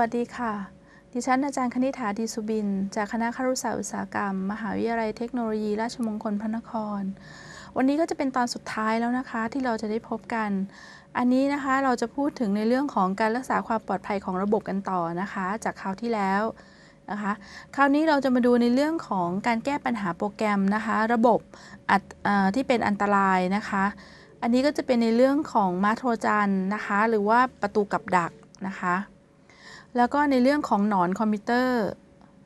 วัสดีค่ะ ดิฉันอาจารย์คณิ t าดีสุบิน จากคณะครุศาสตร์อุตสาหกรรม มหาวิทยาลัยเทคโนโลยี ราชมงคลพระนคร วันนี้ก็จะเป็นตอนสุดท้ายแล้วนะคะที่เราจะได้พบกัน อันนี้นะคะเราจะพูดถึงในเรื่องของการรักษาความปลอดภัยของระบบกันต่อนะคะ จากคราวที่แล้วนะคะ คราวนี้เราจะมาดูในเรื่องของการแก้ปัญหาโปรแกรมนะคะ ระบบที่เป็นอันตรายนะคะ อันนี้ก็จะเป็นในเรื่องของมาโทรจันนะคะหรือว่าประตูกับดักนะคะแล้วก็ในเรื่องของหนอนคอมพิวเตอร์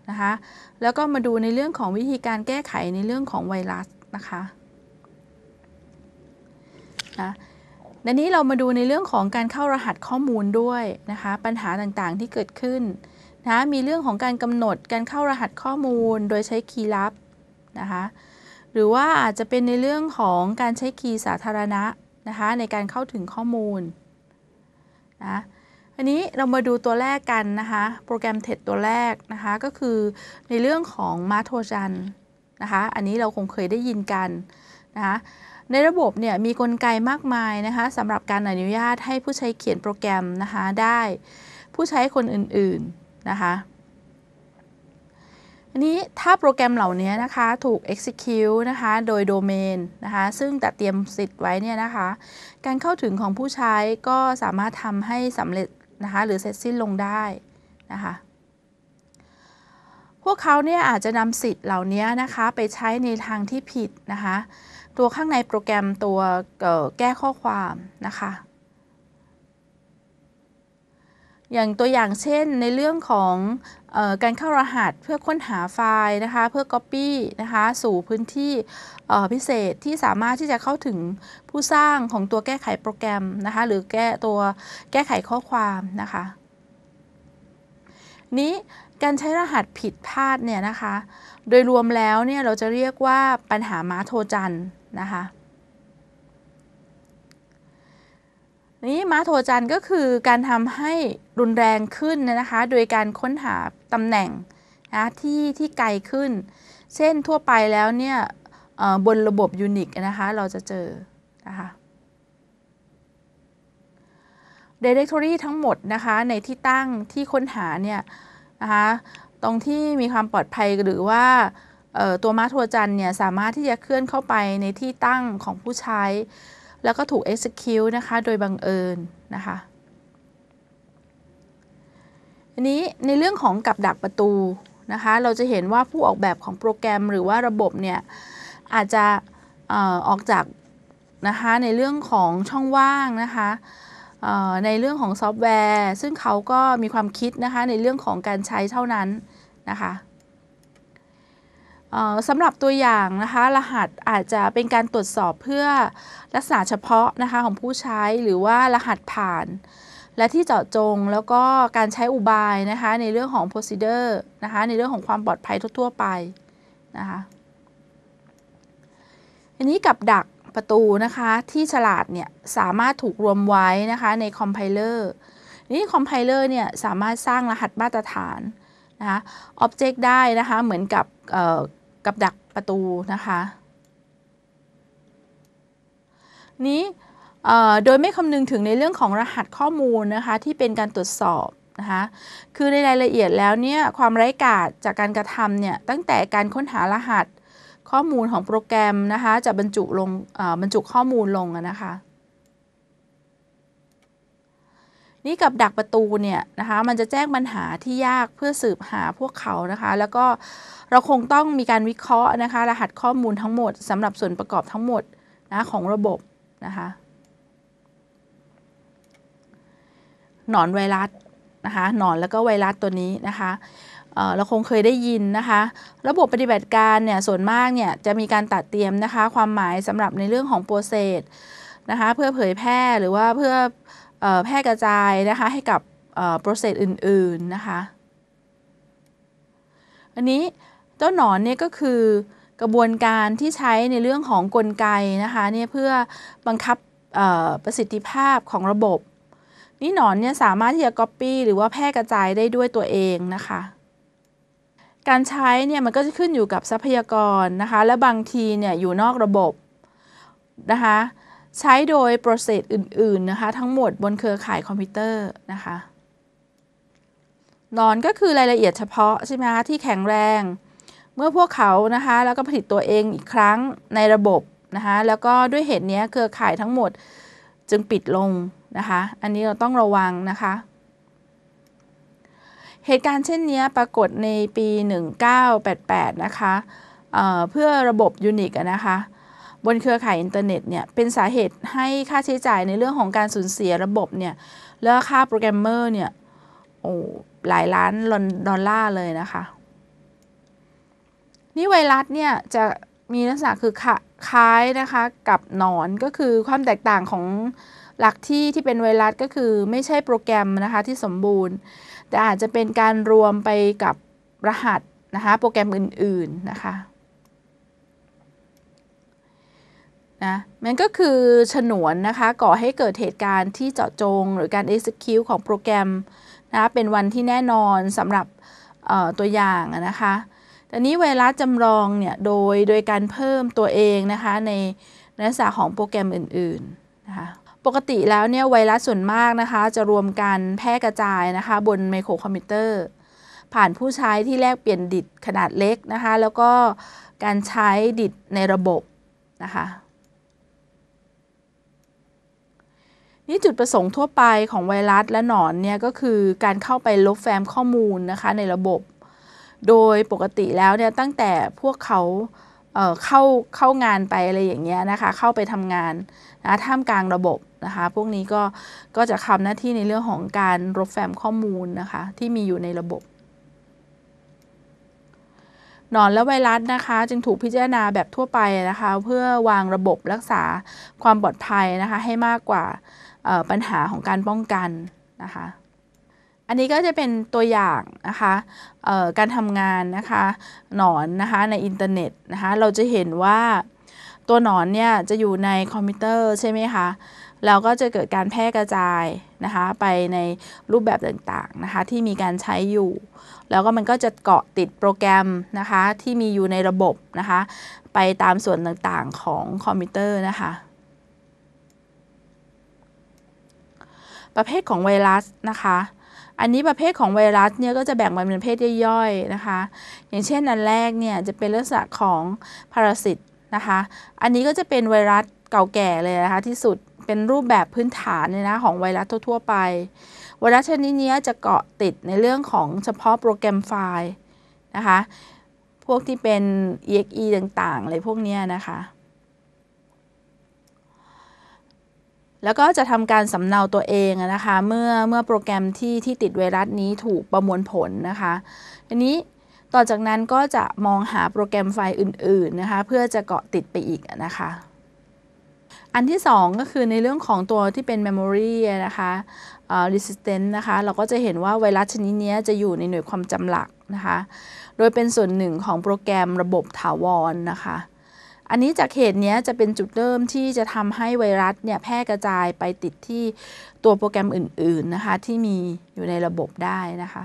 นะคะ แล้วก็มาดูในเรื่องของวิธีการแก้ไขในเรื่องของไวรัสนะคะ นะดังนี้เรามาดูในเรื่องของการเข้ารหัสข้อมูลด้วยนะคะ ปัญหาต่างๆที่เกิดขึ้นนะ มีเรื่องของการกำหนดการเข้ารหัสข้อมูลโดยใช้คีย์ลับนะคะ หรือว่าอาจจะเป็นในเรื่องของการใช้คีย์สาธารณะนะคะในการเข้าถึงข้อมูลนะอันนี้ เรามาดูตัวแรกกันนะคะโปรแกรมเทรดตัวแรกนะคะก็คือในเรื่องของมาโทจันนะคะอันนี้เราคงเคยได้ยินกันนะคะในระบบเนี่ยมีกลไกมากมายนะคะสำหรับการอนุญาตให้ผู้ใช้เขียนโปรแกรมนะคะได้ผู้ใช้คนอื่นๆนะคะอันนี้ถ้าโปรแกรมเหล่านี้นะคะถูก execute นะคะโดยโดเมนนะคะซึ่งแต่เตรียมสิทธิ์ไว้เนี่ยนะคะการเข้าถึงของผู้ใช้ก็สามารถทำให้สำเร็จนะคะหรือเสร็จสิ้นลงได้นะคะ พวกเขาเนี่ยอาจจะนำสิทธิ์เหล่านี้นะคะไปใช้ในทางที่ผิดนะคะตัวข้างในโปรแกรมตัวแก้ข้อความนะคะอย่างตัวอย่างเช่นในเรื่องของออการเข้ารหัสเพื่อค้นหาไฟล์นะคะ เพื่อ Copy นะคะสู่พื้นที่พิเศษที่สามารถที่จะเข้าถึงผู้สร้างของตัวแก้ไขโปรแกรมนะคะหรือแก้ตัวแก้ไขข้อความนะคะนี้การใช้รหัสผิดพลาดเนี่ยนะคะ โดยรวมแล้วเนี่ยเราจะเรียกว่าปัญหาม้าโทจันนะคะนี้ม้าโทจันก็คือการทำให้รุนแรงขึ้นนะคะ โดยการค้นหาตำแหน่งนะที่ที่ไกลขึ้น เช่นทั่วไปแล้วเนี่ยบนระบบยูนิคนะคะเราจะเจอนะคะ Directory ทั้งหมดนะคะในที่ตั้งที่ค้นหาเนี่ยนะคะตรงที่มีความปลอดภัยหรือว่าตัวม้าทจันเนี่ยสามารถที่จะเคลื่อนเข้าไปในที่ตั้งของผู้ใช้แล้วก็ถูก execute นะคะ โดยบังเอิญนะคะ อันนี้ในเรื่องของกับดักประตูนะคะ เราจะเห็นว่าผู้ออกแบบของโปรแกรมหรือว่าระบบเนี่ย อาจจะออกจาก นะคะ ในเรื่องของช่องว่างนะคะ ในเรื่องของซอฟต์แวร์ ซึ่งเขาก็มีความคิดนะคะ ในเรื่องของการใช้เท่านั้นนะคะสำหรับตัวอย่างนะคะรหัสอาจจะเป็นการตรวจสอบเพื่อลักษณะเฉพาะนะคะของผู้ใช้หรือว่ารหัสผ่าน และที่เจาะจงแล้วก็การใช้อุบายนะคะในเรื่องของ procedure นะคะในเรื่องของความปลอดภัยทั่วๆไปนะคะอันนี้กับดักประตูนะคะที่ฉลาดเนี่ยสามารถถูกรวมไว้นะคะในคอมไพเลอร์นี่คอมไพเลอร์เนี่ยสามารถสร้างรหัสมาตรฐานนะคะอ็อบเจกต์ได้นะคะเหมือนกับกับดักประตูนะคะนี้โดยไม่คำนึงถึงในเรื่องของรหัสข้อมูลนะคะที่เป็นการตรวจสอบนะคะคือในรายละเอียดแล้วเนี่ยความไร้กาศจากการกระทำเนี่ยตั้งแต่การค้นหารหัสข้อมูลของโปรแกรมนะคะจะบรรจุลงบรรจุข้อมูลลงนะคะนี่กับดักประตูเนี่ยนะคะมันจะแจ้งปัญหาที่ยากเพื่อสืบหาพวกเขานะคะแล้วก็เราคงต้องมีการวิเคราะห์นะคะ รหัสข้อมูลทั้งหมดสำหรับส่วนประกอบทั้งหมดนะของระบบนะคะหนอนไวรัสนะคะหนอนแล้วก็ไวรัสตัวนี้นะคะเราคงเคยได้ยินนะคะระบบปฏิบัติการเนี่ยส่วนมากเนี่ยจะมีการตัดเตรียมนะคะความหมายสำหรับในเรื่องของโปรเซสนะคะเพื่อเผยแพร่หรือว่าเพื่อแพร่กระจายนะคะให้กับโปรเซสอื่น ๆนะคะ อันนี้เจ้าหนอนเนี่ยก็คือกระบวนการที่ใช้ในเรื่องของกลไกนะคะเนี่ยเพื่อบังคับประสิทธิภาพของระบบ นี่หนอนเนี่ยสามารถที่จะ Copy หรือว่าแพร่กระจายได้ด้วยตัวเองนะคะ การใช้เนี่ยมันก็จะขึ้นอยู่กับทรัพยากรนะคะ และบางทีเนี่ยอยู่นอกระบบนะคะใช้โดยโปรเซสอื่น ๆนะคะ ทั้งหมดบนเครือข่ายคอมพิวเตอร์นะคะ นอนก็คือรายละเอียดเฉพาะใช่ไหมคะที่แข็งแรง เมื่อพวกเขานะคะแล้วก็ผลิตตัวเองอีกครั้งในระบบนะคะแล้วก็ด้วยเหตุนี้เครือข่ายทั้งหมดจึงปิดลงนะคะ อันนี้เราต้องระวังนะคะเหตุการณ์เช่นนี้ปรากฏในปี 1988 นะคะเเพื่อระบบยูนิคนะคะบนเครือข่ายอินเทอร์เน็ตเนี่ยเป็นสาเหตุให้ค่าใช้จ่ายในเรื่องของการสูญเสียระบบเนี่ยแล้วค่าโปรแกรมเมอร์เนี่ยโอ้หลายล้านดอลลาร์เลยนะคะ นี่ไวรัสเนี่ยจะมีลักษณะคือคล้ายนะคะกับหนอนก็คือความแตกต่างของหลักที่ที่เป็นไวรัส ก็คือไม่ใช่โปรแกรมนะคะที่สมบูรณ์ แต่อาจจะเป็นการรวมไปกับรหัสนะคะโปรแกรมอื่นๆนะคะนะมันก็คือฉนวนนะคะก่อให้เกิดเหตุการณ์ที่เจาะจงหรือการ execute ของโปรแกรมนะเป็นวันที่แน่นอนสำหรับตัวอย่างนะคะแต่นี้ไวรัสจำลองเนี่ยโดยโดยการเพิ่มตัวเองนะคะในลักษณะของโปรแกรมอื่นๆนะคะปกติแล้วเนี่ยไวรัสส่วนมากนะคะจะรวมกันแพร่กระจายนะคะ บนไมโครคอมพิวเตอร์ผ่านผู้ใช้ที่แลกเปลี่ยนดิดขนาดเล็กนะคะ แล้วก็การใช้ดิดในระบบนะคะนี่จุดประสงค์ทั่วไปของไวรัสและหนอนเนี่ยก็คือการเข้าไปลบแฟ้มข้อมูลนะคะในระบบ โดยปกติแล้วเนี่ยตั้งแต่พวกเขาเเข้าเข้างานไปอะไรอย่างเงี้ยนะคะเข้าไปทำงานนะท่ามกลางระบบนะคะพวกนี้ก็ก็จะทำหน้าที่ในเรื่องของการลบแฟ้มข้อมูลนะคะที่มีอยู่ในระบบ หนอนและไวรัสนะคะจึงถูกพิจารณาแบบทั่วไปนะคะเพื่อวางระบบรักษาความปลอดภัยนะคะให้มากกว่าปัญหาของการป้องกันนะคะ อันนี้ก็จะเป็นตัวอย่างนะคะการทำงานนะคะ หนอนนะคะในอินเทอร์เน็ตนะคะ เราจะเห็นว่าตัวหนอนเนี่ยจะอยู่ในคอมพิวเตอร์ใช่ไหมคะ แล้วก็จะเกิดการแพร่กระจายนะคะไปในรูปแบบต่างๆนะคะที่มีการใช้อยู่ แล้วก็มันก็จะเกาะติดโปรแกรมนะคะที่มีอยู่ในระบบนะคะไปตามส่วนต่างๆของคอมพิวเตอร์นะคะประเภทของไวรัสนะคะ อันนี้ประเภทของไวรัสเนี่ยก็จะแบ่งเป็นประเภทย่อยๆนะคะ อย่างเช่นอันแรกเนี่ยจะเป็นลักษณะของพาราสิตนะคะ อันนี้ก็จะเป็นไวรัสเก่าแก่เลยนะคะ ที่สุด เป็นรูปแบบพื้นฐานเนี่ยนะของไวรัสทั่ว ๆ ไป ไวรัสชนิดนี้จะเกาะติดในเรื่องของเฉพาะโปรแกรมไฟล์นะคะ พวกที่เป็น exe ต่างๆอะไรพวกนี้นะคะแล้วก็จะทำการสำเนาตัวเองนะคะ เมื่อเมื่อโปรแกรมที่ที่ติดไวรัสนี้ถูกประมวลผลนะคะอันนี้ต่อจากนั้นก็จะมองหาโปรแกรมไฟล์อื่นๆนะคะ เพื่อจะเกาะติดไปอีกนะคะ อันที่ 2 ก็คือในเรื่องของตัวที่เป็นเมมโมรีนะคะ่ h รีส i s เ a นต์นะคะ เราก็จะเห็นว่าไวรัสชนิดนี้จะอยู่ในหน่วยความจำหลักนะคะ โดยเป็นส่วนหนึ่งของโปรแกรมระบบถาวรนนะคะอันนี้จากเหตุนี้จะเป็นจุดเริ่มที่จะทำให้ไวรัสเนี่ยแพร่กระจายไปติดที่ตัวโปรแกรมอื่น ๆนะคะ ที่มีอยู่ในระบบได้นะคะ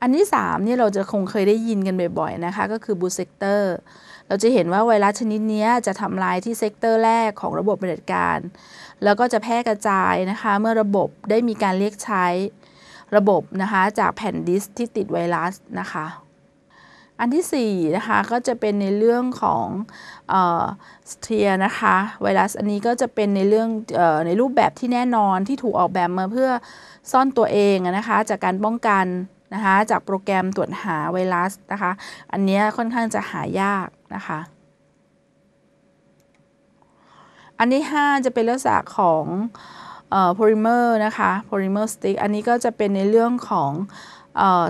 อันที่3เนี่ยเราจะคงเคยได้ยินกันบ่อย ๆนะคะก็คือบูสเซกเตอร์เราจะเห็นว่าไวรัสชนิดนี้จะทำลายที่เซกเตอร์แรกของระบบปฏิบัติการแล้วก็จะแพร่กระจายนะคะ เมื่อระบบได้มีการเรียกใช้ระบบนะคะจากแผ่นดิสที่ติดไวรัสนะคะอันที่4นะคะก็จะเป็นในเรื่องของเเทียนะคะไวรัสอันนี้ก็จะเป็นในเรื่องออในรูปแบบที่แน่นอนที่ถูกออกแบบมาเพื่อซ่อนตัวเองนะคะจากการป้องกันนะคะจากโปรแกรมตรวจหาไวรัสนะคะอันนี้ค่อนข้างจะหายากนะคะอันที่5จะเป็นลักษณะของโพลิเมอร์นะคะโพลิเมอร์สติ๊กอันนี้ก็จะเป็นในเรื่องของ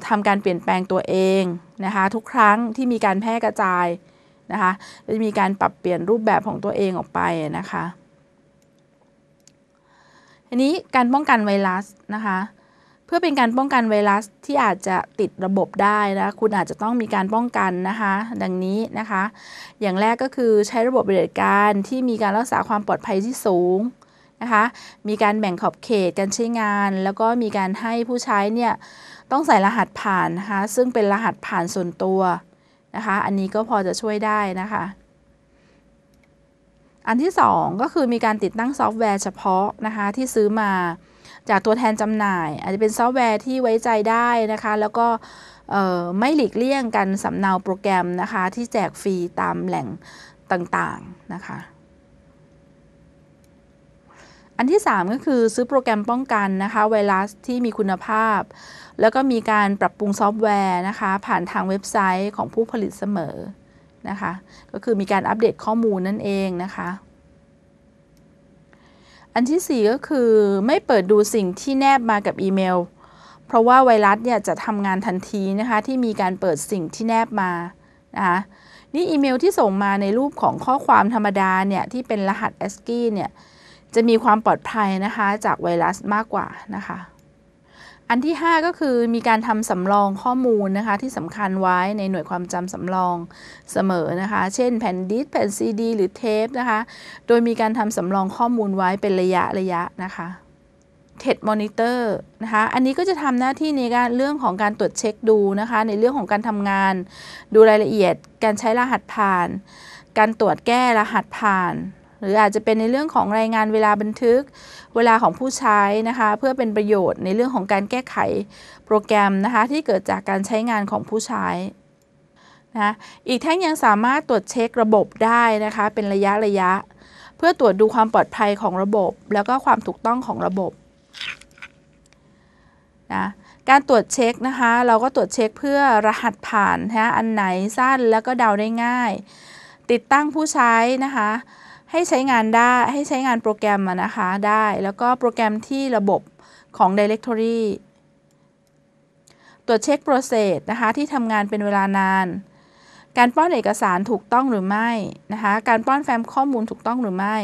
ทำการเปลี่ยนแปลงตัวเองนะคะทุกครั้งที่มีการแพร่กระจายนะคะจะมีการปรับเปลี่ยนรูปแบบของตัวเองออกไปนะคะทีนี้การป้องกันไวรัสนะคะเพื่อเป็นการป้องกันไวรัสที่อาจจะติดระบบได้นะคุณอาจจะต้องมีการป้องกันนะคะดังนี้นะคะอย่างแรกก็คือใช้ระบบบริการที่มีการรักษาความปลอดภัยที่สูงนะคะมีการแบ่งขอบเขตการใช้งาน แล้วก็มีการให้ผู้ใช้เนี่ยต้องใส่รหัสผ่านนะคะซึ่งเป็นรหัสผ่านส่วนตัวนะคะอันนี้ก็พอจะช่วยได้นะคะอันที่ 2 ก็คือมีการติดตั้งซอฟต์แวร์เฉพาะนะคะที่ซื้อมาจากตัวแทนจำหน่ายอาจจะเป็นซอฟต์แวร์ที่ไว้ใจได้นะคะแล้วก็ไม่หลีกเลี่ยงกันสำเนาโปรแกรมนะคะที่แจกฟรีตามแหล่งต่างๆนะคะอันที่ 3 ก็คือซื้อโปรแกรมป้องกันนะคะไวรัสที่มีคุณภาพแล้วก็มีการปรับปรุงซอฟต์แวร์นะคะ ผ่านทางเว็บไซต์ของผู้ผลิตเสมอนะคะ ก็คือมีการอัปเดตข้อมูลนั่นเองนะคะ อันที่4ก็คือไม่เปิดดูสิ่งที่แนบมากับอีเมล เพราะว่าไวรัสเนี่ยจะทำงานทันทีนะคะ ที่มีการเปิดสิ่งที่แนบมานะคะนี่อีเมลที่ส่งมาในรูปของข้อความธรรมดาเนี่ยที่เป็นรหัส ASCII เนี่ยจะมีความปลอดภัยนะคะ จากไวรัสมากกว่านะคะอันที่ 5 ก็คือมีการทำสำรองข้อมูลนะคะที่สำคัญไว้ในหน่วยความจำสำรองเสมอนะคะเช่นแผ่นดิสแผ่นซีดีหรือเทปนะคะโดยมีการทำสำรองข้อมูลไว้เป็นระยะระยะนะคะเท็ดมอนิเตอร์นะคะอันนี้ก็จะทำหน้าที่ในการเรื่องของการตรวจเช็คดูนะคะในเรื่องของการทำงานดูรายละเอียดการใช้รหัสผ่านการตรวจแก้รหัสผ่านหรืออาจจะเป็นในเรื่องของรายงานเวลาบันทึก เวลาของผู้ใช้นะคะ เพื่อเป็นประโยชน์ ในเรื่องของการแก้ไขโปรแกรมนะคะ ที่เกิดจากการใช้งานของผู้ใช้นะะอีกทั้งยังสามารถตรวจเช็คระบบได้นะคะ เป็นระยะระยะ เพื่อตรวจดูความปลอดภัยของระบบ แล้วก็ความถูกต้องของระบบนะการตรวจเช็คนะคะ เราก็ตรวจเช็คเพื่อรหัสผ่านนะอันไหนสั้น แล้วก็เดาได้ง่าย ติดตั้งผู้ใช้นะคะให้ใช้งานได้ให้ใช้งานโปรแกรมนะคะได้แล้วก็โปรแกรมที่ระบบของ Directory ตรวจเช็ค Process นะคะ ที่ทำงานเป็นเวลานาน การป้อนเอกสารถูกต้องหรือไม่นะคะ การป้อนแฟ้มข้อมูลถูกต้องหรือไม่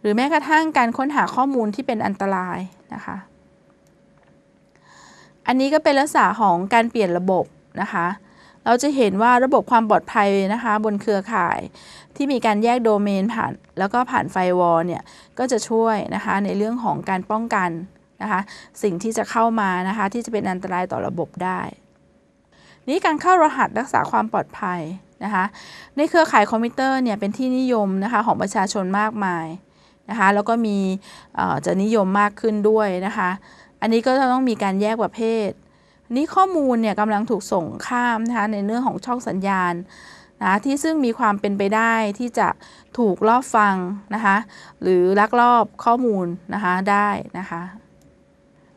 หรือแม้กระทั่งการค้นหาข้อมูลที่เป็นอันตรายนะคะ อันนี้ก็เป็นลักษณะของการเปลี่ยนระบบนะคะเราจะเห็นว่าระบบความปลอดภัยนะคะบนเครือข่ายที่มีการแยกโดเมนผ่านแล้วก็ผ่านไฟวอลเนี่ยก็จะช่วยนะคะในเรื่องของการป้องกันนะคะสิ่งที่จะเข้ามานะคะที่จะเป็นอันตรายต่อระบบได้นี้การเข้ารหัสรักษาความปลอดภัยนะคะในเครือข่ายคอมพิวเตอร์เนี่ยเป็นที่นิยมนะคะของประชาชนมากมายนะคะแล้วก็มีจะนิยมมากขึ้นด้วยนะคะอันนี้ก็ต้องมีการแยกประเภทนี้ข้อมูลเนี่ยกำลังถูกส่งข้ามนะคะในเรื่องของช่องสัญญาณนะที่ซึ่งมีความเป็นไปได้ที่จะถูกลอบฟังนะคะหรือลักลอบข้อมูลนะคะได้นะคะ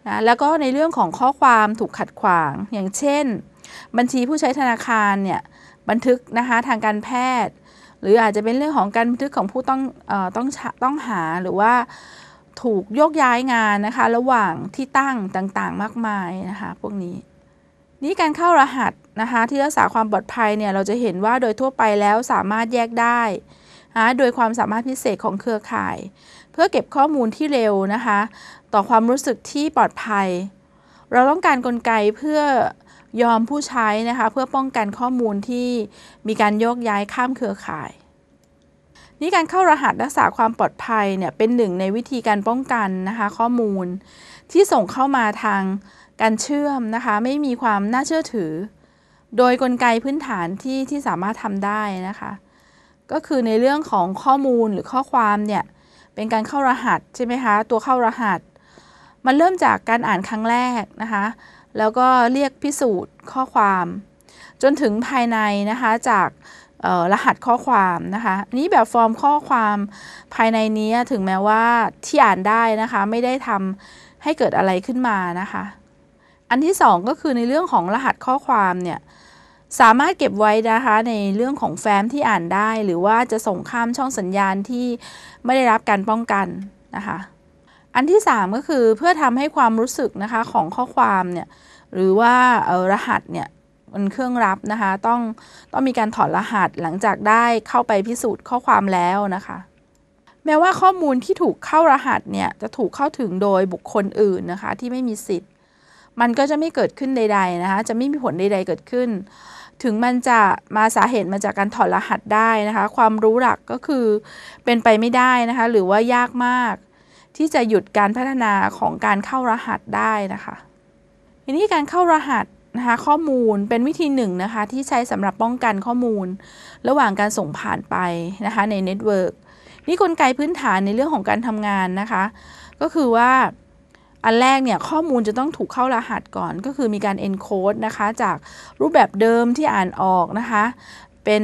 นะแล้วก็ในเรื่องของข้อความถูกขัดขวางอย่างเช่น บัญชีผู้ใช้ธนาคารเนี่ยบันทึกนะคะทางการแพทย์ หรืออาจจะเป็นเรื่องของการบันทึกของผู้ต้องอต้องต้องหาหรือว่าถูกโยกย้ายงานนะคะระหว่างที่ตั้งต่างๆมากมายนะคะพวกนี้ นี่การเข้ารหัสนะคะที่รักษาความปลอดภัยเนี่ยเราจะเห็นว่าโดยทั่วไปแล้วสามารถแยกได้ะโดยความสามารถพิเศษของเครือข่าย เพื่อเก็บข้อมูลที่เร็วนะคะต่อความรู้สึกที่ปลอดภัย เราต้องการกลไกเพื่อยอมผู้ใช้นะคะเพื่อป้องกันข้อมูลที่มีการโยกย้ายข้ามเครือข่ายนี่การเข้ารหัสรักษาความปลอดภัยเนี่ยเป็นหนึ่งในวิธีการป้องกันนะคะข้อมูลที่ส่งเข้ามาทางการเชื่อมนะคะไม่มีความน่าเชื่อถือ โดยกลไกพื้นฐานที่ที่สามารถทำได้นะคะก็คือในเรื่องของข้อมูลหรือข้อความเนี่ยเป็นการเข้ารหัสใช่ไหมคะตัวเข้ารหัส มันเริ่มจากการอ่านครั้งแรกนะคะแล้วก็เรียกพิสูจน์ข้อความ จนถึงภายในนะคะจากรหัสข้อความนะคะนนี้แบบฟอร์มข้อความภายในนี้ถึงแม้ว่าที่อ่านได้นะคะไม่ได้ทำให้เกิดอะไรขึ้นมานะคะอันที่ 2 ก็คือในเรื่องของรหัสข้อความเนี่ยสามารถเก็บไว้นะคะในเรื่องของแฟ้มที่อ่านได้ หรือว่าจะส่งข้ามช่องสัญญาณที่ไม่ได้รับการป้องกันนะคะอันที่ 3 ก็คือเพื่อทำให้ความรู้สึกนะคะของข้อความเนี่ยหรือว่ารหัสเนี่ยมันเครื่องรับนะคะต้องต้องมีการถอดรหัสหลังจากได้เข้าไปพิสูจน์ข้อความแล้วนะคะ แม้ว่าข้อมูลที่ถูกเข้ารหัสเนี่ยจะถูกเข้าถึงโดยบุคคลอื่นนะคะที่ไม่มีสิทธิ์ มันก็จะไม่เกิดขึ้นใดๆนะคะจะไม่มีผลใด ๆ เกิดขึ้น ถึงมันจะมาสาเหตุมาจากการถอดรหัสได้นะคะความรู้หลักก็คือเป็นไปไม่ได้นะคะหรือว่ายากมาก ที่จะหยุดการพัฒนาของการเข้ารหัสได้นะคะทีนี้การเข้ารหัสนะคะข้อมูลเป็นวิธีหนึ่งนะคะ ที่ใช้สำหรับป้องกันข้อมูล ระหว่างการส่งผ่านไปนะคะในเน็ตเวิร์กนี่กลไกพื้นฐานในเรื่องของการทำงานนะคะ ก็คือว่าอันแรกเนี่ย ข้อมูลจะต้องถูกเข้ารหัสก่อนก็คือมีการ encode นะคะ จากรูปแบบเดิมที่อ่านออกนะคะ เป็น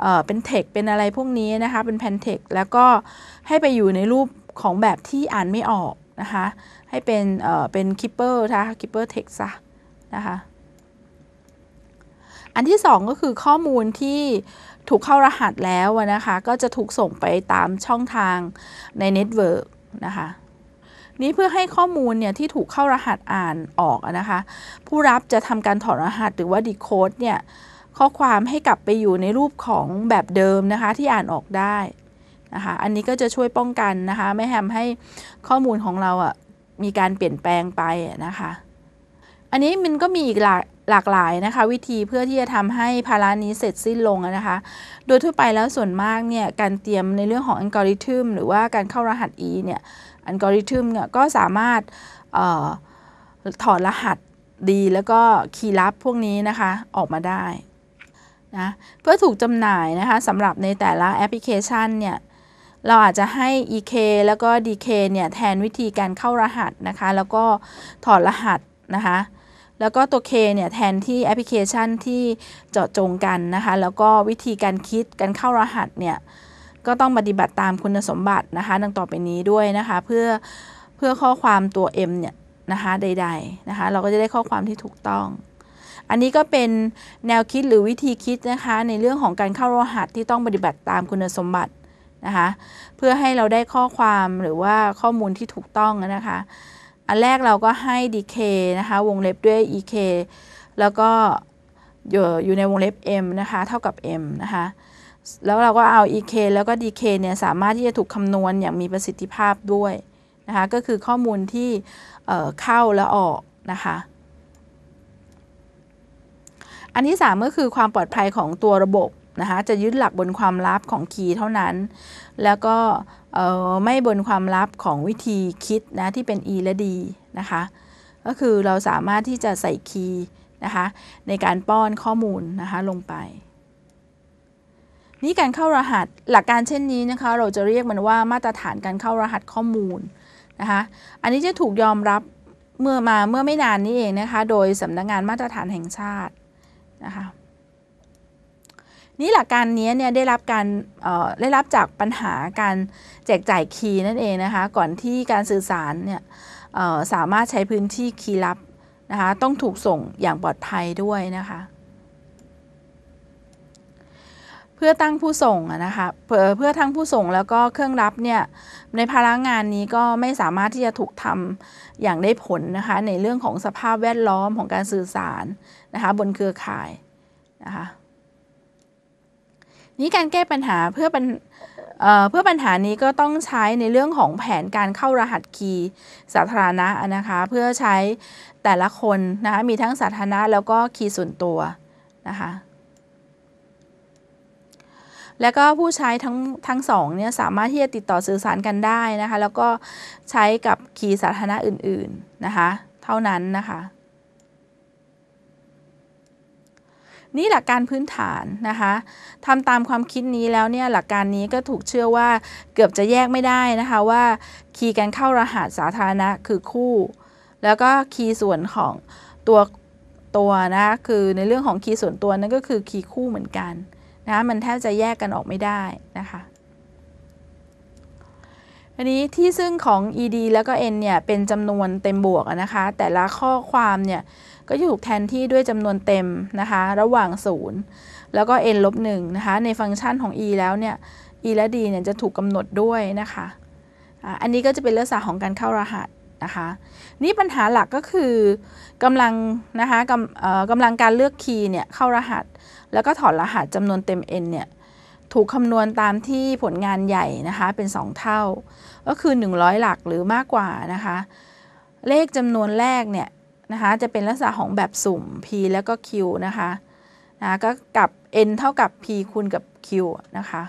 เอ่อเป็น text เป็นอะไรพวกนี้นะคะ เป็น pan text แล้วก็ให้ไปอยู่ในรูปของแบบที่อ่านไม่ออกนะคะให้เป็นเอ่อเป็นปเป p e r นะคะ keeper text นะคะอันที่สองก็คือข้อมูลที่ถูกเข้ารหัสแล้วนะคะก็จะถูกส่งไปตามช่องทางในเน็ตเวิร์กนะคะนี้เพื่อให้ข้อมูลเนี่ยที่ถูกเข้ารหัสอ่านออกนะคะผู้รับจะทำการถอดรหัสหรือว่าดีโคดเนี่ยข้อความให้กลับไปอยู่ในรูปของแบบเดิมนะคะที่อ่านออกได้นะคะอันนี้ก็จะช่วยป้องกันนะคะไม่ทำให้ข้อมูลของเราอะ่ะมีการเปลี่ยนแปลงไปนะคะอันนี้มันก็มีอีกหลายหลากหลายนะคะวิธีเพื่อที่จะทำให้ภาระนี้เสร็จสิ้นลงนะคะ โดยทั่วไปแล้วส่วนมากเนี่ยการเตรียมในเรื่องของอัลกอริทึมหรือว่าการเข้ารหัส e เนี่ยอัลกอริทึมเนี่ยก็สามารถถอดรหัสดี แล้วก็คีย์ลับพวกนี้นะคะออกมาได้นะเพื่อถูกจำหน่ายนะคะสำหรับในแต่ละแอปพลิเคชันเนี่ยเราอาจจะให้ EK แล้วก็ DK เนี่ยแทนวิธีการเข้ารหัสนะคะแล้วก็ถอดรหัสนะคะแล้วก็ตัว K เนี่ยแทนที่แอปพลิเคชันที่เจาะจงกันนะคะ แล้วก็วิธีการคิดการเข้ารหัสเนี่ย ก็ต้องปฏิบัติตามคุณสมบัตินะคะ ดังต่อไปนี้ด้วยนะคะ เพื่อเพื่อข้อความตัว M เนี่ยนะคะใดๆนะคะ เราก็จะได้ข้อความที่ถูกต้อง อันนี้ก็เป็นแนวคิดหรือวิธีคิดนะคะ ในเรื่องของการเข้ารหัสที่ต้องปฏิบัติตามคุณสมบัตินะคะเพื่อให้เราได้ข้อความหรือว่าข้อมูลที่ถูกต้องนะคะอันแรกเราก็ให้ dk นะคะวงเล็บด้วย ek แล้วก็อยู่ในวงเล็บ m นะคะ เท่ากับ m นะคะ แล้วเราก็เอา ek แล้วก็ dk เนี่ยสามารถที่จะถูกคำนวณอย่างมีประสิทธิภาพด้วยนะคะก็คือข้อมูลที่เข้าและออก นะคะ อันที่3ก็คือความปลอดภัยของตัวระบบนะคะจะยึดหลักบนความลับของคีย์เท่านั้น แล้วก็ไม่บนความลับของวิธีคิดนะที่เป็น E และ d นะคะก็คือเราสามารถที่จะใส่คีย์นะคะในการป้อนข้อมูลนะคะลงไป นี่การเข้ารหัสหลักการเช่นนี้นะคะเราจะเรียกมันว่ามาตรฐานการเข้ารหัสข้อมูลนะคะ อันนี้จะถูกยอมรับเมื่อมาเมื่อไม่นานนี้เองนะคะโดยสำนักงงานมาตรฐานแห่งชาตินะคะนี่หลักการนี้เนี่ยได้รับการได้รับจากปัญหาการแจกจ่ายคีย์นั่นเองนะคะ ก่อนที่การสื่อสารเนี่ยสามารถใช้พื้นที่คีย์ลับนะคะต้องถูกส่งอย่างปลอดภัยด้วยนะคะ เพื่อตั้งผู้ส่งนะคะเพื่อทั้งผู้ส่งแล้วก็เครื่องรับเนี่ยในภาระงานนี้ก็ไม่สามารถที่จะถูกทำอย่างได้ผลนะคะ ในเรื่องของสภาพแวดล้อมของการสื่อสารนะคะบนเครือข่ายนะคะนี้การแก้ปัญหาเพื่อเป็นเพื่อปัญหานี้ก็ต้องใช้ในเรื่องของแผนการเข้ารหัสคีย์สาธารณะนะคะเพื่อใช้แต่ละคนนะคะมีทั้งสาธารณะแล้วก็คีย์ส่วนตัวนะคะแล้วก็ผู้ใช้ทั้งทั้งสองเนี่ยสามารถที่จะติดต่อสื่อสารกันได้นะคะแล้วก็ใช้กับคีย์สาธารณะอื่นๆนะคะเท่านั้นนะคะนี่หลักการพื้นฐานนะคะทำตามความคิดนี้แล้วเนี่ยหลักการนี้ก็ถูกเชื่อว่าเกือบจะแยกไม่ได้นะคะว่าคีย์การเข้ารหัสสาธารณะคือคู่ แล้วก็คีย์ส่วนของตัวตัวนะคือในเรื่องของคีย์ส่วนตัวนั่นก็คือคีย์คู่เหมือนกันนะมันแทบจะแยกกันออกไม่ได้นะคะอันนี้ที่ซึ่งของ ed แล้วก็ n เนี่ยเป็นจำนวนเต็มบวกนะคะแต่ละข้อความเนี่ยก็จะถูกแทนที่ด้วยจำนวนเต็มนะคะระหว่าง 0 แล้วก็ n ลบ1นะคะในฟังก์ชันของ e แล้วเนี่ย e และ d เนี่ยจะถูกกำหนดด้วยนะคะอันนี้ก็จะเป็นเรื่องศาสตร์ของการเข้ารหัสนะคะนี่ปัญหาหลักก็คือกำลังนะคะกำกำลังการเลือกคีย์เนี่ยเข้ารหัส แล้วก็ถอดรหัสจำนวนเต็ม n เนี่ยถูกคำนวณตามที่ผลงานใหญ่นะคะเป็น 2 เท่า ก็คือ 100 หลักหรือมากกว่านะคะเลขจำนวนแรกเนี่ยนะคะจะเป็นลักษณะของแบบสุ่ม p แล้วก็ q นะคะนะก็กับ n เท่ากับ p คูณกับ q นะคะ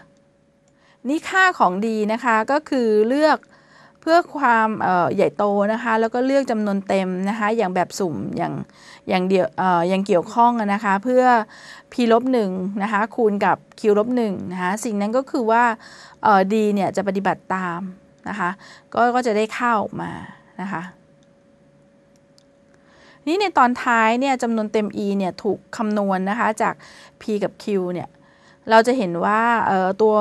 นี่ค่าของ d นะคะก็คือเลือก เพื่อความใหญ่โตนะคะแล้วก็เลือกจำนวนเต็มนะคะอย่างแบบสุ่มอย่างอย่างเดียวอย่างเกี่ยวข้องนะคะเพื่อ p ลบหนึ่งนะคะคูณกับ q ลบหนึ่งนะคะสิ่งนั้นก็คือว่า d เนี่ยจะปฏิบัติตามนะคะก็ก็จะได้ค่าออกมานะคะนี่ในตอนท้ายเนี่ยจำนวนเต็ม e เนี่ยถูกคำนวณนนะคะจาก p กับ q เนี่ยเราจะเห็นว่าตัว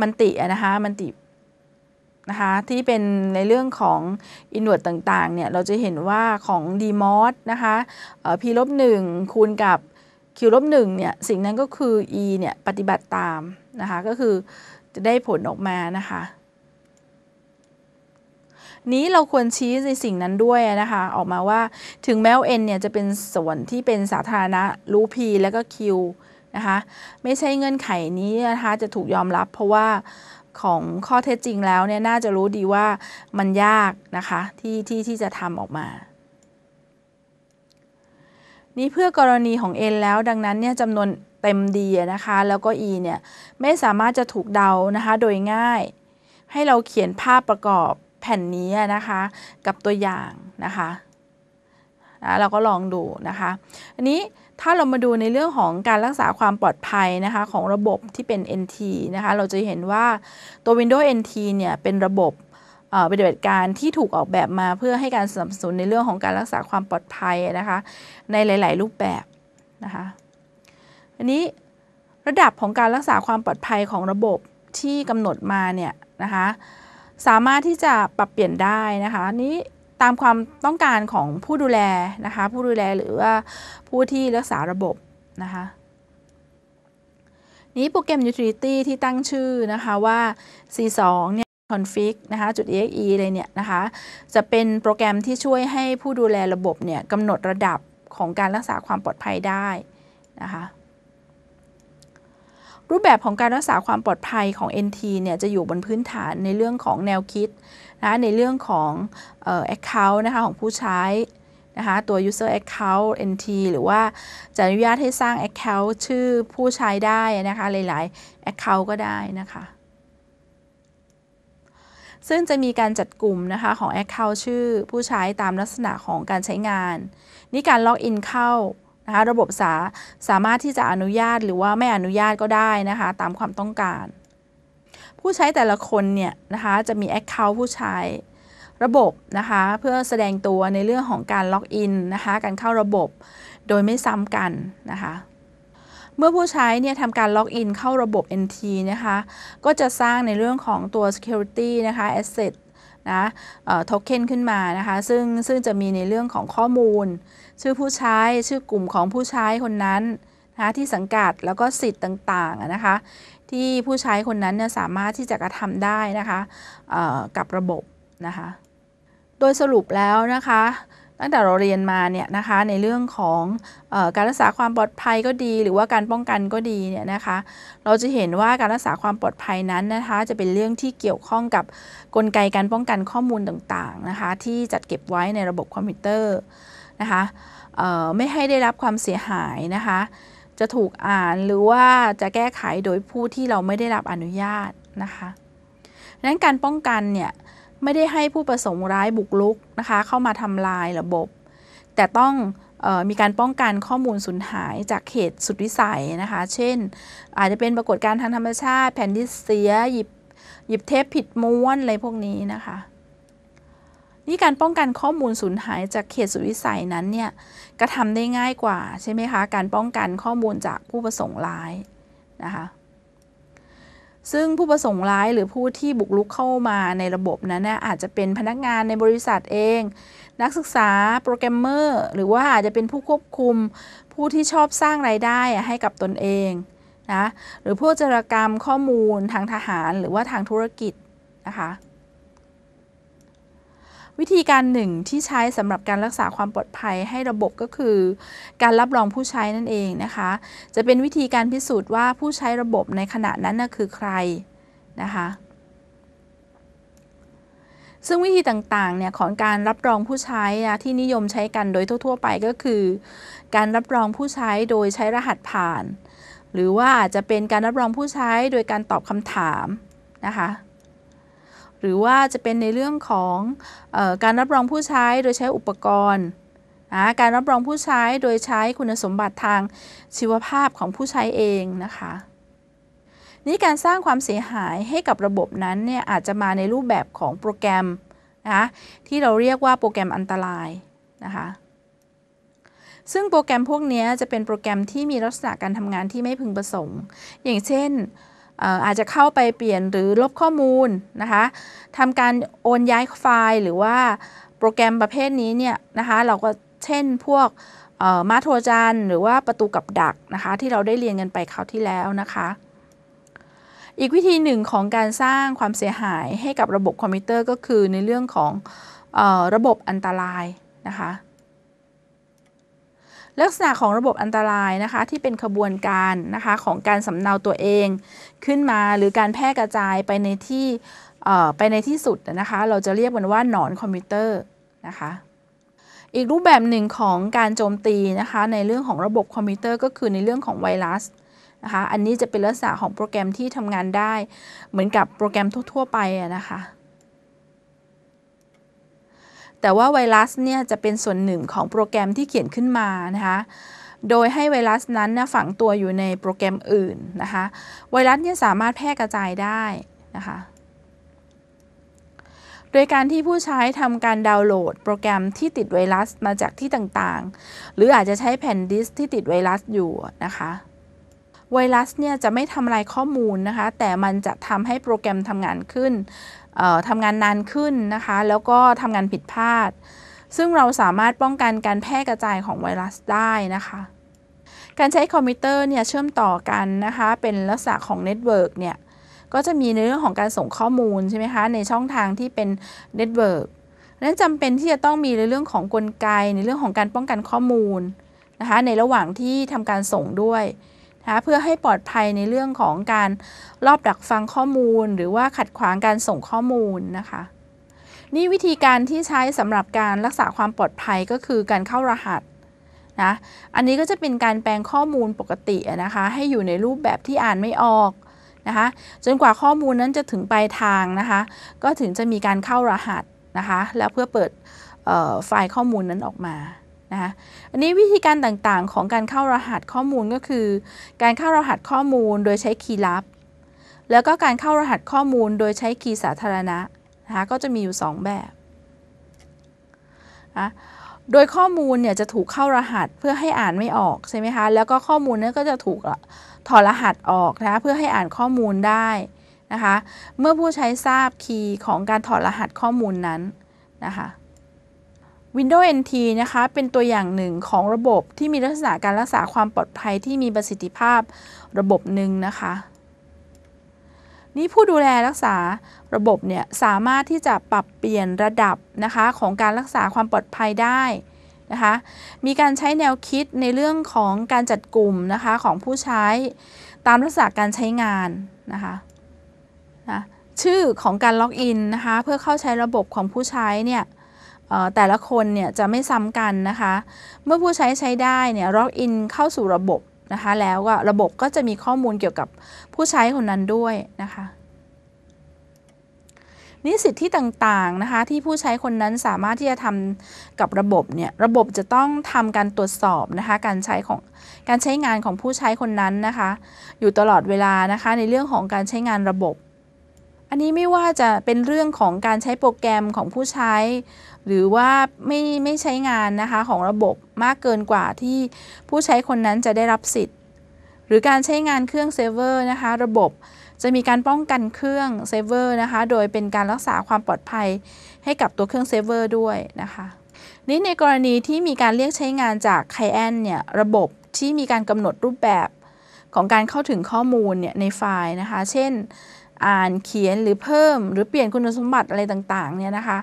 มันตินะคะมันตินะคะที่เป็นในเรื่องของ อินเวอร์ตต่างๆเนี่ยเราจะเห็นว่าของ d m o s นะคะพีลบหนึ่งคูณกับ q ลบหนึ่งเนี่ยสิ่งนั้นก็คือ e เนี่ยปฏิบัติตามนะคะก็คือจะได้ผลออกมานะคะนี้เราควรชี้ในสิ่งนั้นด้วยนะคะออกมาว่าถึงแม้ว่านเนี่ยจะเป็นส่วนที่เป็นสาธารณะรู้ p แล้วก็ q นะคะไม่ใช่เงื่อนไขนี้นะคะจะถูกยอมรับเพราะว่าของข้อเท็จจริงแล้วเนี่ยน่าจะรู้ดีว่ามันยากนะคะที่ที่ที่จะทำออกมานี่เพื่อกรณีของ n แล้วดังนั้นเนี่ยจำนวนเต็มดีนะคะแล้วก็ e เนี่ยไม่สามารถจะถูกเดานะคะโดยง่าย ให้เราเขียนภาพประกอบแผ่นนี้นะคะ กับตัวอย่างนะคะนะเราก็ลองดูนะคะ อันนี้ถ้าเรามาดูในเรื่องของการรักษาความปลอดภัยนะคะ ของระบบที่เป็น NT นะคะ เราจะเห็นว่าตัว Windows NT เนี่ยเป็นระบบปฏิบัติการที่ถูกออกแบบมา เพื่อให้การสนับสนุนในเรื่องของการรักษาความปลอดภัยนะคะในหลาย ๆ รูปแบบนะคะอันนี้ระดับของการรักษาความปลอดภัยของระบบที่กำหนดมาเนี่ยนะคะสามารถที่จะปรับเปลี่ยนได้นะคะ นี้ตามความต้องการของผู้ดูแลนะคะผู้ดูแลหรือว่าผู้ที่รักษาระบบนะคะนี้โปรแกรม utility ที่ตั้งชื่อนะคะว่า C2 เนี่ย config นะคะจุด exe เลยเนี่ยนะคะจะเป็นโปรแกรมที่ช่วยให้ผู้ดูแลระบบเนี่ยกำหนดระดับของการรักษาความปลอดภัยได้นะคะรูปแบบของการรักษาความปลอดภัยของ NT เนี่ยจะอยู่บนพื้นฐานในเรื่องของแนวคิดนะในเรื่องของเอ่อ account นะคะของผู้ใช้นะคะตัว user account NT หรือว่าจะอนุญาตให้สร้าง account ชื่อผู้ใช้ได้นะคะหลายๆ account ก็ได้นะคะซึ่งจะมีการจัดกลุ่มนะคะของ Account ชื่อผู้ใช้ตามลักษณะของการใช้งานนี่การล็อกอินเข้านะคะระบบสาสามารถที่จะอนุญาตหรือว่าไม่อนุญาตก็ได้นะคะ ตามความต้องการ ผู้ใช้แต่ละคนเนี่ยนะคะจะมี Account ผู้ใช้ระบบนะคะเพื่อแสดงตัวในเรื่องของการล็อกอินนะคะการเข้าระบบโดยไม่ซ้ำกันนะคะเมื่อผู้ใช้เนี่ยทำการล็อกอินเข้าระบบ NT นะคะก็จะสร้างในเรื่องของตัว security นะคะ asset นะโทเค็นขึ้นมานะคะซึ่งซึ่งจะมีในเรื่องของข้อมูล ชื่อผู้ใช้ชื่อกลุ่มของผู้ใช้คนนั้นนะที่สังกัดแล้วก็สิทธิ์ต่างๆนะคะที่ผู้ใช้คนนั้นเนี่ยสามารถที่จะกระทำได้นะคะกับระบบนะคะโดยสรุปแล้วนะคะตั้งแต่เราเรียนมาเนี่ยนะคะในเรื่องของอการรักษาความปลอดภัยก็ดี หรือว่าการป้องกันก็ดีเนี่ยนะคะ เราจะเห็นว่าการรักษาความปลอดภัยนั้นนะคะจะเป็นเรื่องที่เกี่ยวข้องกับกลไกการป้องกันข้อมูลต่างๆนะคะที่จัดเก็บไว้ในระบบคอมพิวเตอร์นะคะไม่ให้ได้รับความเสียหายนะคะจะถูกอ่านหรือว่าจะแก้ไขโดยผู้ที่เราไม่ได้รับอนุญาตนะคะดังนั้นการป้องกันเนี่ยไม่ได้ให้ผู้ประสงค์ร้ายบุกลุกนะคะเข้ามาทำลายระบบ แต่ต้องออมีการป้องกันข้อมูลสูญหายจากเขตสุดวิสัยนะคะ เช่น อาจจะเป็นปรากฏการณ์ทางธรรมชาติแผ่นดินเสีย หยิบหยิบเทปผิดม้วนอะไรพวกนี้นะคะ นี่การป้องกันข้อมูลสูญหายจากเขตสุดวิสัยนั้นเนี่ยกระทำได้ง่ายกว่าใช่ไหมคะ การป้องกันข้อมูลจากผู้ประสงค์ร้ายนะคะซึ่งผู้ประสงค์ร้ายหรือผู้ที่บุกรุกเข้ามาในระบบนั้นนะอาจจะเป็นพนักงานในบริษัทเอง นักศึกษาโปรแกรมเมอร์หรือว่าอาจจะเป็นผู้ควบคุมผู้ที่ชอบสร้างไรายได้ให้กับตนเองนะหรือผู้จารกรรมข้อมูลทางทหารหรือว่าทางธุรกิจนะคะวิธีการหนึ่งที่ใช้สำหรับการรักษาความปลอดภัยให้ระบบก็คือ การรับรองผู้ใช้นั่นเองนะคะ จะเป็นวิธีการพิสูจน์ว่าผู้ใช้ระบบในขณะนั้นนะคือใครนะคะ ซึ่งวิธีต่างๆ เนี่ยของการรับรองผู้ใช้นะที่นิยมใช้กันโดยทั่วๆ ไปก็คือ การรับรองผู้ใช้โดยใช้รหัสผ่าน หรือว่าอาจจะเป็นการรับรองผู้ใช้โดยการตอบคำถามนะคะหรือว่าจะเป็นในเรื่องของออการรับรองผู้ใช้โดยใช้อุปกรณ์ การรับรองผู้ใช้โดยใช้คุณสมบัติทางชีวภาพของผู้ใช้เองนะคะนี่การสร้างความเสียหายให้กับระบบนั้นเนี่ยอาจจะมาในรูปแบบของโปรแกรมนะที่เราเรียกว่าโปรแกรมอันตรายนะคะซึ่งโปรแกรมพวกนี้จะเป็นโปรแกรมที่มีลักษณะการทำงานที่ไม่พึงประสงค์ อย่างเช่นอาจจะเข้าไปเปลี่ยนหรือลบข้อมูลนะคะทำการโอนย้ายไฟล์หรือว่าโปรแกรมประเภทนี้เนี่ยนะคะ เราก็เช่นพวกมาโทรจันหรือว่าประตูกับดักนะคะที่เราได้เรียนกันไปคราวที่แล้วนะคะ อีกวิธีหนึ่งของการสร้างความเสียหายให้กับระบบคอมพิวเตอร์ก็คือในเรื่องของออระบบอันตรายนะคะลักษณะของระบบอันตรายนะคะที่เป็นขบวนการนะคะของการสำเนาตัวเองขึ้นมาหรือการแพร่กระจายไปในที่ไปในที่สุดนะคะเราจะเรียกมันว่าหนอนคอมพิวเตอร์นะคะ อีกรูปแบบหนึ่งของการโจมตีนะคะในเรื่องของระบบคอมพิวเตอร์ก็คือในเรื่องของไวรัสนะคะอันนี้จะเป็นลักษณะของโปรแกรมที่ทำงานได้เหมือนกับโปรแกรมทั่วๆไปนะคะแต่ว่าไวรัสเนี่ยจะเป็นส่วนหนึ่งของโปรแกรมที่เขียนขึ้นมานะคะ โดยให้ไวรัสนั้นฝังตัวอยู่ในโปรแกรมอื่นนะคะไวรัสเนี่ยสามารถแพร่กระจายได้นะคะ โดยการที่ผู้ใช้ทำการดาวน์โหลด โปรแกรมที่ติดไวรัสมาจากที่ต่างๆ หรืออาจจะใช้แผ่นดิสที่ติดไวรัสอยู่นะคะไวรัสเนี่ยจะไม่ทำลายข้อมูลนะคะ แต่มันจะทำให้โปรแกรมทำงานขึ้นทำงานนานขึ้นนะคะ แล้วก็ทำงานผิดพลาด ซึ่งเราสามารถป้องกันการแพร่กระจายของไวรัสได้นะคะ การใช้คอมพิวเตอร์เนี่ยเชื่อมต่อกันนะคะเป็นลักษณะของเน็ตเวิร์กเนี่ยก็จะมีในเรื่องของการส่งข้อมูลใช่ไหมคะในช่องทางที่เป็นเน็ตเวิร์กนั้นจำเป็นที่จะต้องมีในเรื่องของกลไก ในเรื่องของการป้องกันข้อมูลนะคะในระหว่างที่ทำการส่งด้วยนะเพื่อให้ปลอดภัยในเรื่องของการรอบดักฟังข้อมูลหรือว่าขัดขวางการส่งข้อมูลนะคะนี่วิธีการที่ใช้สำหรับการรักษาความปลอดภัยก็คือการเข้ารหัสนะอันนี้ก็จะเป็นการแปลงข้อมูลปกตินะคะให้อยู่ในรูปแบบที่อ่านไม่ออกนะคะจนกว่าข้อมูลนั้นจะถึงปลายทางนะคะก็ถึงจะมีการเข้ารหัสนะคะแล้วเพื่อเปิดไฟล์ข้อมูลนั้นออกมานะอันนี้วิธีการต่างๆ ของการเข้ารหัสข้อมูลก็คือ การเข้ารหัสข้อมูลโดยใช้คีย์ลับแล้วก็การเข้ารหัสข้อมูลโดยใช้คีย์สาธารณะนะก็จะมีอยู่ 2 แบบนะโดยข้อมูลเนี่ยจะถูกเข้ารหัสเพื่อให้อ่านไม่ออกใช่ไหมคะแล้วก็ข้อมูลนั้นก็จะถูกถอดรหัสออกนะเพื่อให้อ่านข้อมูลได้นะคะเมื่อผู้ใช้ทราบคีย์ของการถอดรหัสข้อมูลนั้นนะคะ Windows NT นะคะเป็นตัวอย่างหนึ่งของระบบที่มีลักษณะการรักษาความปลอดภัยที่มีประสิทธิภาพระบบหนึ่งนะคะนี่ผู้ดูแลรักษาระบบเนี่ยสามารถที่จะปรับเปลี่ยนระดับนะคะของการรักษาความปลอดภัยได้นะคะมีการใช้แนวคิดในเรื่องของการจัดกลุ่มนะคะของผู้ใช้ ตามลักษณะการใช้งานนะคะนะชื่อของการล็อกอินนะคะเพื่อเข้าใช้ระบบของผู้ใช้เนี่ยแต่ละคนเนี่ยจะไม่ซ้ำกันนะคะ เมื่อผู้ใช้ใช้ได้เนี่ยล็อกอินเข้าสู่ระบบนะคะแล้วก็ระบบก็จะมีข้อมูลเกี่ยวกับผู้ใช้คนนั้นด้วยนะคะนี่สิทธิต่างๆนะคะที่ผู้ใช้คนนั้นสามารถที่จะทำกับระบบเนี่ย ระบบจะต้องทำการตรวจสอบนะคะการใช้ของการใช้งานของผู้ใช้คนนั้นนะคะอยู่ตลอดเวลานะคะในเรื่องของการใช้งานระบบอันนี้ไม่ว่าจะเป็นเรื่องของการใช้โปรแกรมของผู้ใช้ หรือว่าไม่ไม่ใช้งานนะคะของระบบมากเกินกว่าที่ผู้ใช้คนนั้นจะได้รับสิทธิ์หรือการใช้งานเครื่องเซิร์ฟเวอร์นะคะระบบจะมีการป้องกันเครื่องเซิร์ฟเวอร์นะคะโดยเป็นการรักษาความปลอดภัยให้กับตัวเครื่องเซิร์ฟเวอร์ด้วยนะคะนี่ในกรณีที่มีการเรียกใช้งานจากไคแอนเนี่ยระบบที่มีการกำหนดรูปแบบของการเข้าถึงข้อมูลเนี่ยในไฟล์นะคะเช่นอ่านเขียนหรือเพิ่มหรือเปลี่ยนคุณสมบัติอะไรต่างๆเนี่ยนะคะ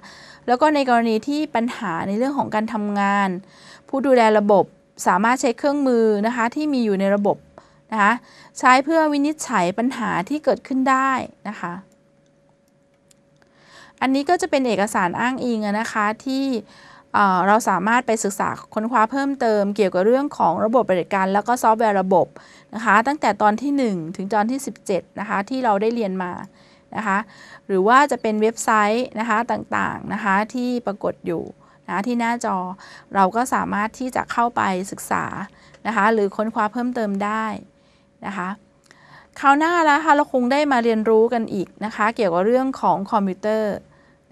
แล้วก็ในกรณีที่ปัญหาในเรื่องของการทำงาน ผู้ดูแลระบบสามารถใช้เครื่องมือนะคะที่มีอยู่ในระบบนะคะใช้เพื่อวินิจฉัยปัญหาที่เกิดขึ้นได้นะคะ อันนี้ก็จะเป็นเอกสารอ้างอิงนะคะที่เราสามารถไปศึกษาค้นคว้าเพิ่มเติม เกี่ยวกับเรื่องของระบบบริการแล้วก็ซอฟต์แวร์ระบบนะคะตั้งแต่ตอนที่ 1 ถึงตอนที่ 17นะคะที่เราได้เรียนมานะคะหรือว่าจะเป็นเว็บไซต์นะคะต่างๆนะคะที่ปรากฏอยู่นะที่หน้าจอ เราก็สามารถที่จะเข้าไปศึกษานะคะหรือค้นคว้าเพิ่มเติมได้นะคะคราวหน้าแล้วค่ะเราคงได้มาเรียนรู้กันอีกนะคะเกี่ยวกับเรื่องของคอมพิวเตอร์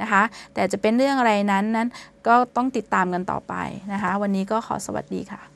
ะคะแต่จะเป็นเรื่องอะไรนั้นนั้นก็ต้องติดตามกันต่อไปนะคะ วันนี้ก็ขอสวัสดีค่ะ